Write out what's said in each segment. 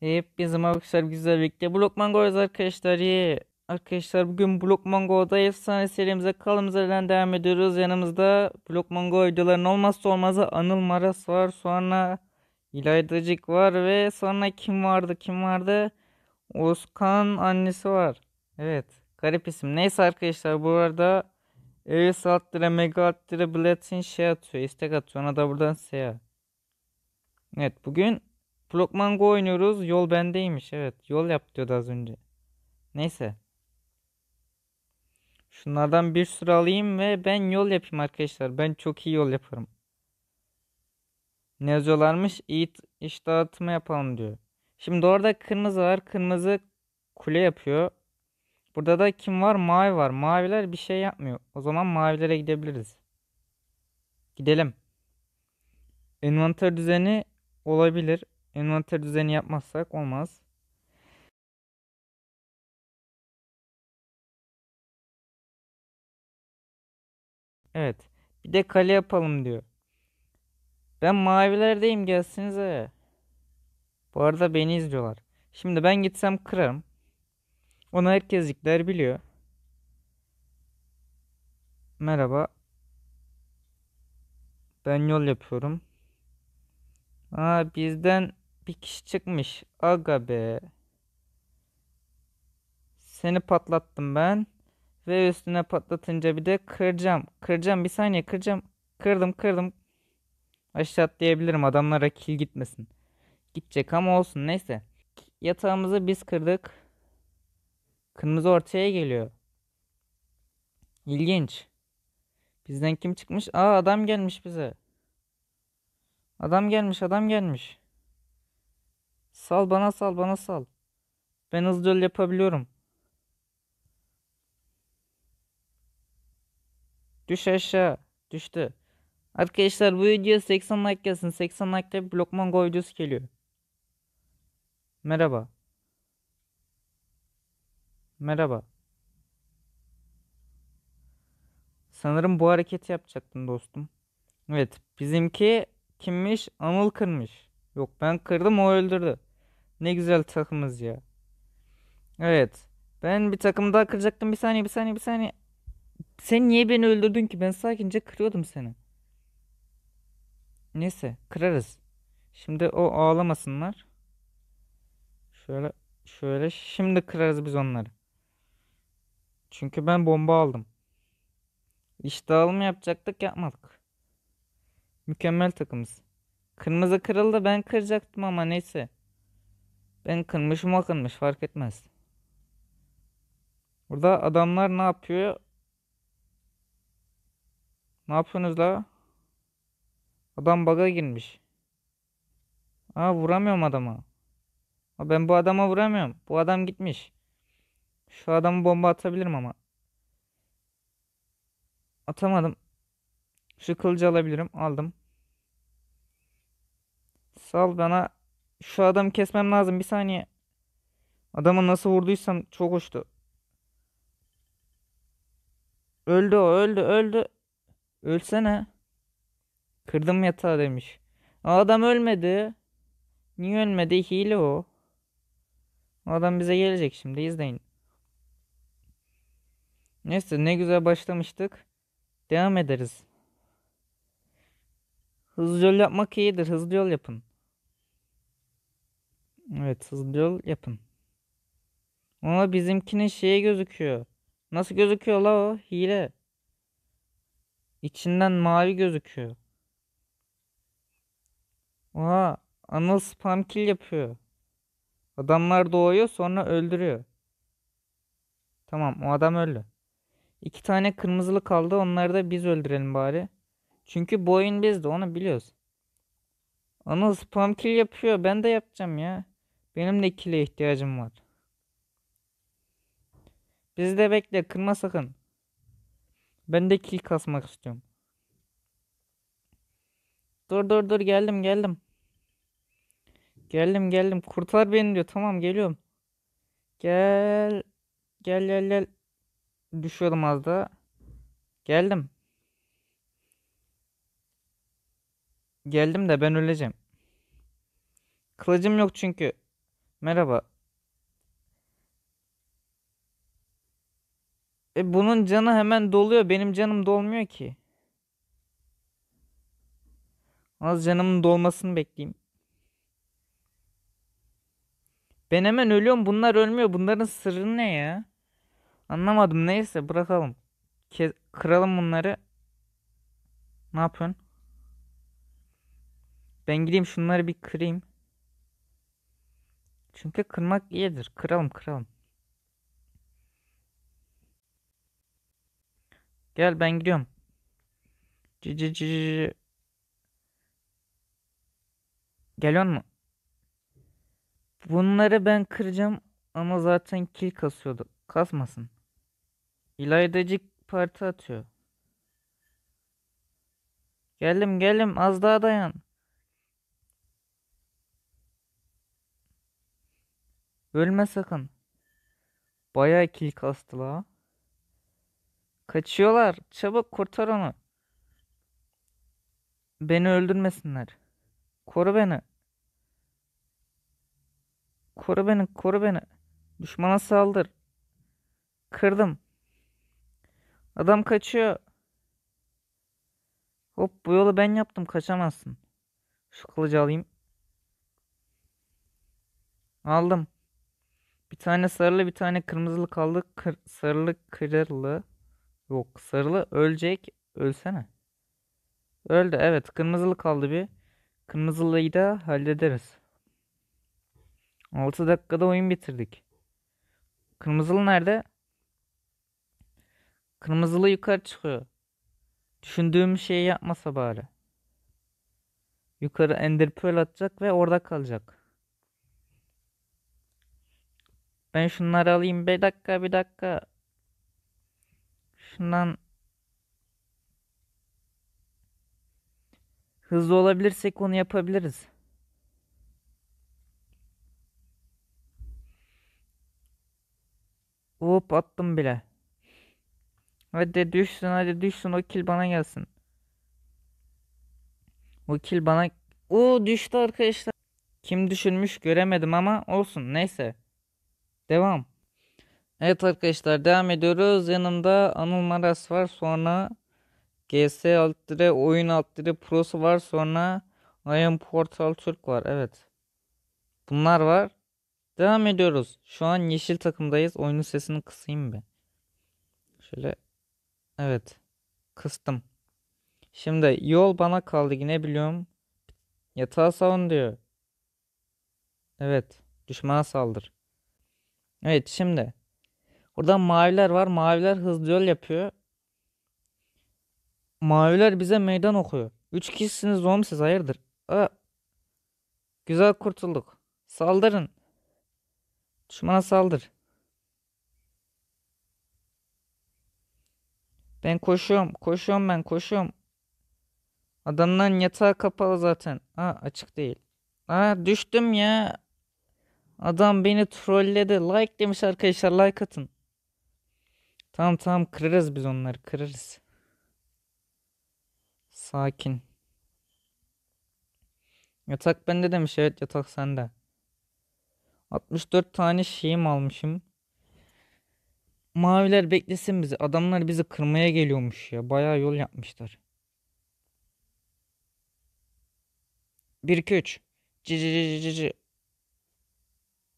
Hepinize merhaba güzel birlikte Blokmango'yuz arkadaşlar. Ye. Arkadaşlar bugün Blokmango'da efsane serimize kalımız devam ediyoruz. Yanımızda Blokmango videolarının olmazsa olmazı Anıl Maras var. Sonra İlaydacık var ve sonra kim vardı kim vardı? Oskan annesi var. Evet garip isim. Neyse arkadaşlar bu arada Eris alt mega alt lira Blatin şey atıyor istek atıyor ona da buradan seyahat. Evet bugün Blokmango oynuyoruz. Yol bendeymiş. Evet. Yol yap diyordu az önce. Neyse. Şunlardan bir sürü alayım ve ben yol yapayım arkadaşlar. Ben çok iyi yol yaparım. Ne yazıyorlarmış? İyi iş dağıtımı yapalım diyor. Şimdi orada kırmızı var. Kırmızı kule yapıyor. Burada da kim var? Mavi var. Maviler bir şey yapmıyor. O zaman mavilere gidebiliriz. Gidelim. Envanter düzeni olabilir envanter düzeni yapmazsak olmaz. Evet. Bir de kale yapalım diyor. Ben mavilerdeyim gelsinize. Bu arada beni izliyorlar. Şimdi ben gitsem kırarım. Onu herkeslikler biliyor. Merhaba. Ben yol yapıyorum. Aa bizden bir kişi çıkmış. Aga be. Seni patlattım ben. Ve üstüne patlatınca bir de kıracağım. Kıracağım bir saniye kıracağım. Kırdım kırdım. Aşağı atlayabilirim adamlara kil gitmesin. Gidecek ama olsun neyse. Yatağımızı biz kırdık. Kırmızı ortaya geliyor. İlginç. Bizden kim çıkmış? Aa adam gelmiş bize. Adam gelmiş adam gelmiş. Sal bana sal bana sal. Ben hızlı öl yapabiliyorum. Düş aşağı. Düştü. Arkadaşlar bu video 80 like gelsin. 80 like'da bir Blokman Go videosu geliyor. Merhaba. Merhaba. Sanırım bu hareketi yapacaktım dostum. Evet bizimki kimmiş? Anıl kırmış. Yok ben kırdım o öldürdü. Ne güzel takımız ya. Evet. Ben bir takım daha kıracaktım. Bir saniye bir saniye bir saniye. Sen niye beni öldürdün ki? Ben sakince kırıyordum seni. Neyse kırarız. Şimdi o ağlamasınlar. Şöyle şöyle şimdi kırarız biz onları. Çünkü ben bomba aldım. İş dağılımı yapacaktık yapmadık. Mükemmel takımız. Kırmızı kırıldı ben kıracaktım ama neyse. Ben kınmışım o kınmış fark etmez. Burada adamlar ne yapıyor? Ne yapıyorsunuz la? Adam baga girmiş. Aa vuramıyorum adama. ben bu adama vuramıyorum. Bu adam gitmiş. Şu adamı bomba atabilirim ama. Atamadım. Şu kılıcı alabilirim. Aldım. Sal bana şu adamı kesmem lazım. Bir saniye. Adama nasıl vurduysam çok hoştu. Öldü o öldü öldü. Ölsene. Kırdım yatağı demiş. Adam ölmedi. Niye ölmedi? Hile O adam bize gelecek şimdi izleyin. Neyse ne güzel başlamıştık. Devam ederiz. Hızlı yol yapmak iyidir. Hızlı yol yapın. Evet hızlı yol yapın. Ama bizimkinin şeyi gözüküyor. Nasıl gözüküyor la o? Hile. İçinden mavi gözüküyor. Oha Anıl spam kill yapıyor. Adamlar doğuyor sonra öldürüyor. Tamam o adam öldü. İki tane kırmızılı kaldı onları da biz öldürelim bari. Çünkü bu oyun bizde onu biliyoruz. Anıl spam kill yapıyor ben de yapacağım ya. Benim de kile ihtiyacım var. Bizi de bekle kırma sakın. Ben de kil kasmak istiyorum. Dur dur dur geldim geldim. Geldim geldim kurtar beni diyor. Tamam geliyorum. Gel. Gel gel gel. Düşüyorum az da. Geldim. Geldim de ben öleceğim. Kılıcım yok çünkü. Merhaba. E bunun canı hemen doluyor. Benim canım dolmuyor ki. Az canımın dolmasını bekleyeyim. Ben hemen ölüyorum. Bunlar ölmüyor. Bunların sırrı ne ya? Anlamadım. Neyse bırakalım. Ke kıralım bunları. Ne yapıyorsun? Ben gideyim şunları bir kırayım. Çünkü kırmak iyidir. Kıralım kıralım. Gel ben gidiyorum. Cici cici. Geliyor mu? Bunları ben kıracağım ama zaten kil kasıyordu. Kasmasın. İlaydacık parti atıyor. Gelim gelim az daha dayan. Ölme sakın. Bayağı kil kastı la. Kaçıyorlar. Çabuk kurtar onu. Beni öldürmesinler. Koru beni. Koru beni, koru beni. Düşmana saldır. Kırdım. Adam kaçıyor. Hop bu yolu ben yaptım kaçamazsın. Şu kılıcı alayım. Aldım. Bir tane sarılı bir tane kırmızılı kaldı. Kır, sarılı kırılı. Yok sarılı ölecek. Ölsene. Öldü evet kırmızılı kaldı bir. Kırmızılıyı da hallederiz. 6 dakikada oyun bitirdik. Kırmızılı nerede? Kırmızılı yukarı çıkıyor. Düşündüğüm şeyi yapmasa bari. Yukarı Ender Pearl atacak ve orada kalacak. Ben şunları alayım. Bir dakika bir dakika. Şundan hızlı olabilirsek onu yapabiliriz. Hop attım bile. Hadi düşsün hadi düşsün o kill bana gelsin. O kill bana... o düştü arkadaşlar. Kim düşünmüş göremedim ama olsun neyse. Devam. Evet arkadaşlar devam ediyoruz. Yanımda Anıl Maras var. Sonra GS alt oyun alt dire, prosu var. Sonra Ayın Portal Türk var. Evet. Bunlar var. Devam ediyoruz. Şu an yeşil takımdayız. Oyunun sesini kısayım bir. Şöyle. Evet. Kıstım. Şimdi yol bana kaldı yine biliyorum. Yatağa savun diyor. Evet. Düşmana saldır. Evet şimdi. Burada maviler var. Maviler hızlı yol yapıyor. Maviler bize meydan okuyor. Üç kişisiniz oğlum siz hayırdır? Aa, güzel kurtulduk. Saldırın. Düşmana saldır. Ben koşuyorum. Koşuyorum ben koşuyorum. Adamların yatağı kapalı zaten. Ha açık değil. Ha düştüm ya. Adam beni trolledi. Like demiş arkadaşlar like atın. Tamam tamam kırarız biz onları kırarız. Sakin. Yatak bende demiş evet yatak sende. 64 tane şeyim almışım. Maviler beklesin bizi. Adamlar bizi kırmaya geliyormuş ya. Bayağı yol yapmışlar. 1 2 3.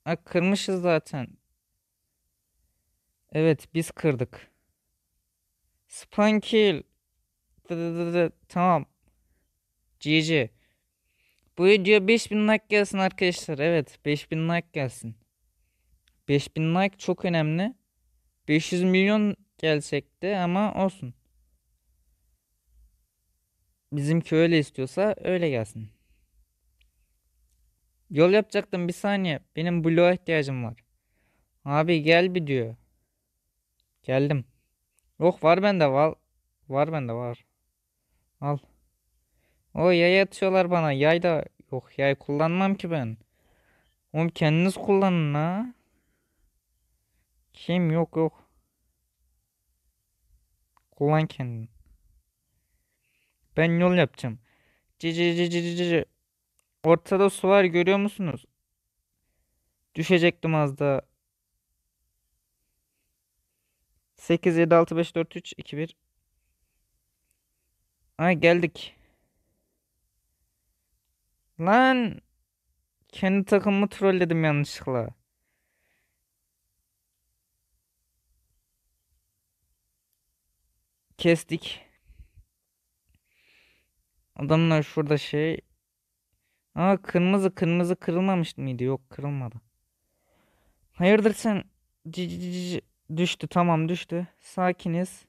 Ha kırmışız zaten. Evet biz kırdık. Spawn Tamam. GG. Bu video 5000 like gelsin arkadaşlar. Evet 5000 like gelsin. 5000 like çok önemli. 500 milyon gelsek de ama olsun. Bizimki öyle istiyorsa öyle gelsin. Yol yapacaktım bir saniye. Benim bloğa ihtiyacım var. Abi gel bir diyor. Geldim. Yok oh, var bende var. Var bende var. Al. O yay atıyorlar bana. Yay da yok yay kullanmam ki ben. Oğlum kendiniz kullanın ha. Kim yok yok. Kullan kendin. Ben yol yapacağım. Cici cici cici. Ortada su var görüyor musunuz? Düşecektim az daha. 8 7 6 5 4 3 2 1 Ay geldik. Lan kendi takımımı trolledim yanlışlıkla. Kestik. Adamlar şurada şey Aa kırmızı kırmızı kırılmamış mıydı? Yok kırılmadı. Hayırdır sen düştü tamam düştü. Sakiniz.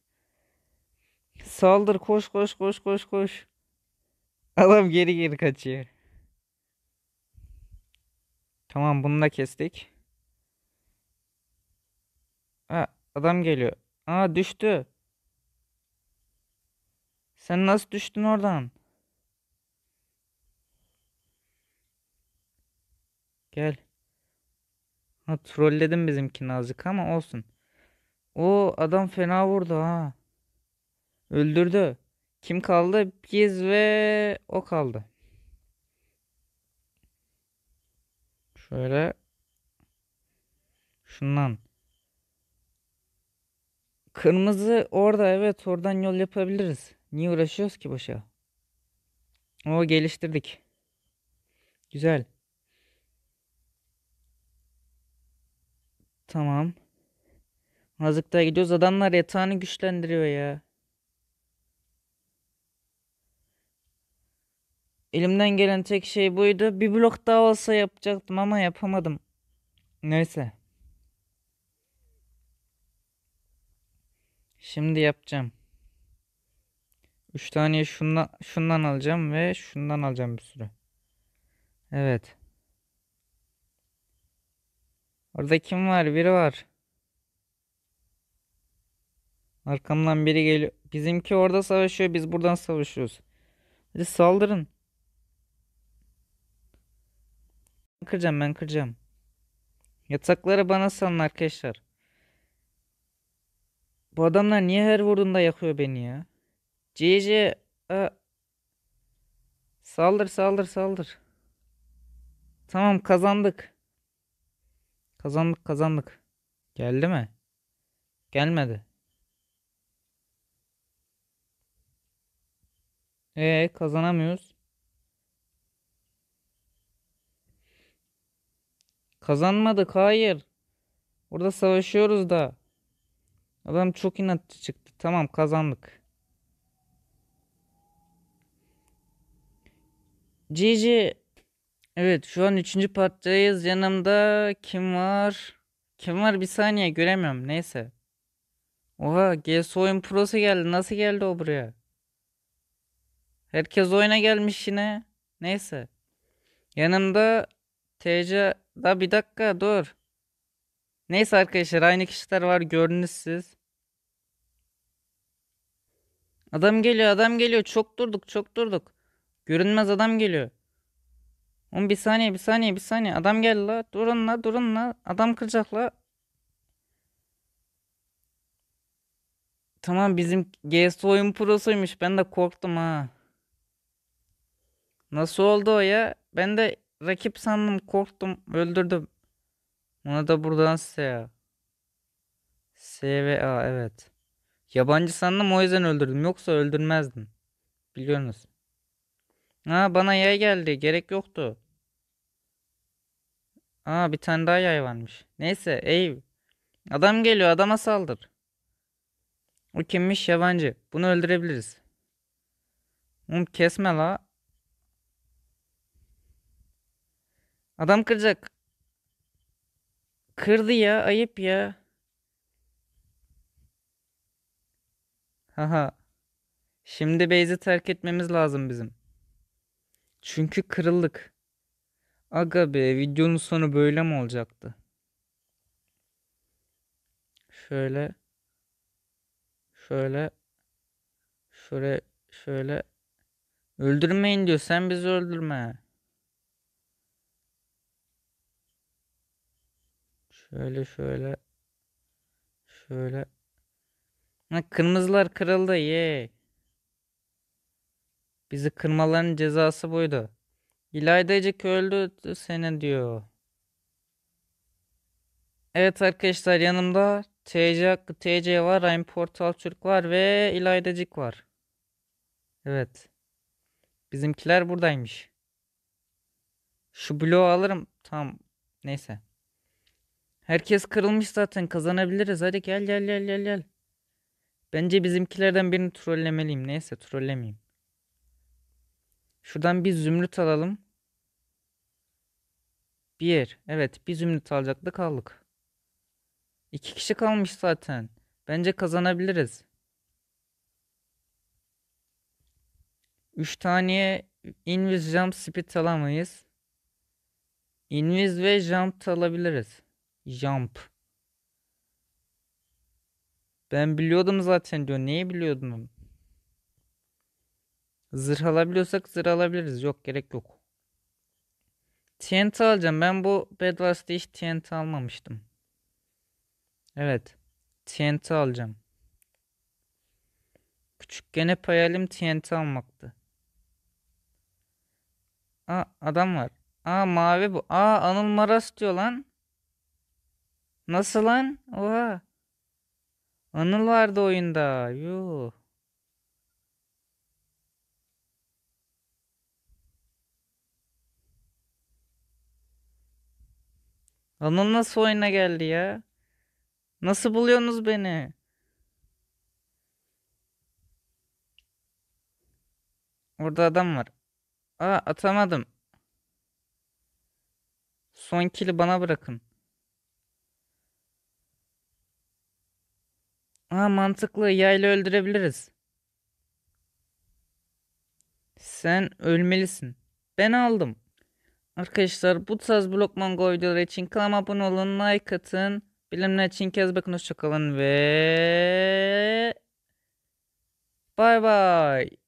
Saldır koş koş koş koş koş. Adam geri geri kaçıyor. Tamam bunu da kestik. Aa, adam geliyor. Aa düştü. Sen nasıl düştün oradan? Gel. Ha trolledim bizimki Nazik ama olsun. O adam fena vurdu ha. Öldürdü. Kim kaldı? Biz ve o kaldı. Şöyle şundan. Kırmızı orada evet oradan yol yapabiliriz. Niye uğraşıyoruz ki boşa? O geliştirdik. Güzel. Tamam. Hazıkta gidiyoruz. Adamlar yatağını güçlendiriyor ya. Elimden gelen tek şey buydu. Bir blok daha olsa yapacaktım ama yapamadım. Neyse. Şimdi yapacağım. 3 tane şundan, şundan alacağım ve şundan alacağım bir sürü. Evet. Orada kim var? Biri var. Arkamdan biri geliyor. Bizimki orada savaşıyor. Biz buradan savaşıyoruz. Hadi saldırın. Ben kıracağım ben kıracağım. Yatakları bana salın arkadaşlar. Bu adamlar niye her vurduğunda yakıyor beni ya? CC Saldır saldır saldır. Tamam kazandık. Kazandık kazandık. Geldi mi? Gelmedi. Ee kazanamıyoruz. Kazanmadık hayır. Burada savaşıyoruz da. Adam çok inatçı çıktı. Tamam kazandık. Cici Evet şu an 3. parttayız. Yanımda kim var? Kim var bir saniye göremiyorum. Neyse. Oha GS oyun prosu geldi. Nasıl geldi o buraya? Herkes oyuna gelmiş yine. Neyse. Yanımda TC da bir dakika dur. Neyse arkadaşlar aynı kişiler var gördünüz siz. Adam geliyor adam geliyor çok durduk çok durduk. Görünmez adam geliyor. Oğlum bir saniye bir saniye bir saniye. Adam gel la. Durun la durun la. Adam kıracak la. Tamam bizim GS oyun prosuymuş. Ben de korktum ha. Nasıl oldu o ya? Ben de rakip sandım korktum öldürdüm. Ona da buradan SA. SVA evet. Yabancı sandım o yüzden öldürdüm. Yoksa öldürmezdim. Biliyorsunuz. Ha bana yay geldi. Gerek yoktu. Aa bir tane daha yay varmış. Neyse ev. Adam geliyor adama saldır. O kimmiş yabancı. Bunu öldürebiliriz. Oğlum kesme la. Adam kıracak. Kırdı ya ayıp ya. Haha. Şimdi base'i terk etmemiz lazım bizim. Çünkü kırıldık. Aga be videonun sonu böyle mi olacaktı? Şöyle. Şöyle. Şöyle. Şöyle. Öldürmeyin diyor. Sen bizi öldürme. Şöyle şöyle. Şöyle. Ha, kırmızılar kırıldı. Yey. Bizi kırmaların cezası buydu. İlaydacık öldü seni diyor. Evet arkadaşlar yanımda TC, TC var, Rhyme Portal Türk var ve İlaydacık var. Evet. Bizimkiler buradaymış. Şu bloğu alırım. Tamam. Neyse. Herkes kırılmış zaten. Kazanabiliriz. Hadi gel gel gel gel gel. Bence bizimkilerden birini trollemeliyim. Neyse trollemeyeyim. Şuradan bir zümrüt alalım. Bir. Evet bir zümrüt alacaktık aldık. İki kişi kalmış zaten. Bence kazanabiliriz. Üç tane invis jump speed alamayız. Invis ve jump alabiliriz. Jump. Ben biliyordum zaten diyor. Neyi biliyordum? Zırh alabiliyorsak zırh alabiliriz. Yok gerek yok. TNT alacağım. Ben bu Bedwars'ta hiç TNT almamıştım. Evet. TNT alacağım. Küçükken hep hayalim TNT almaktı. Aa adam var. Aa mavi bu. Aa Anıl Maras diyor lan. Nasıl lan? Oha. Anıl vardı oyunda. Yuh. Bana nasıl oyuna geldi ya? Nasıl buluyorsunuz beni? Orada adam var. Aa atamadım. Son kili bana bırakın. Aa mantıklı yayla öldürebiliriz. Sen ölmelisin. Ben aldım. Arkadaşlar bu tarz blog mango videoları için kanalıma abone olun, like atın. Bilimler için kez bakın hoşçakalın ve bay bay.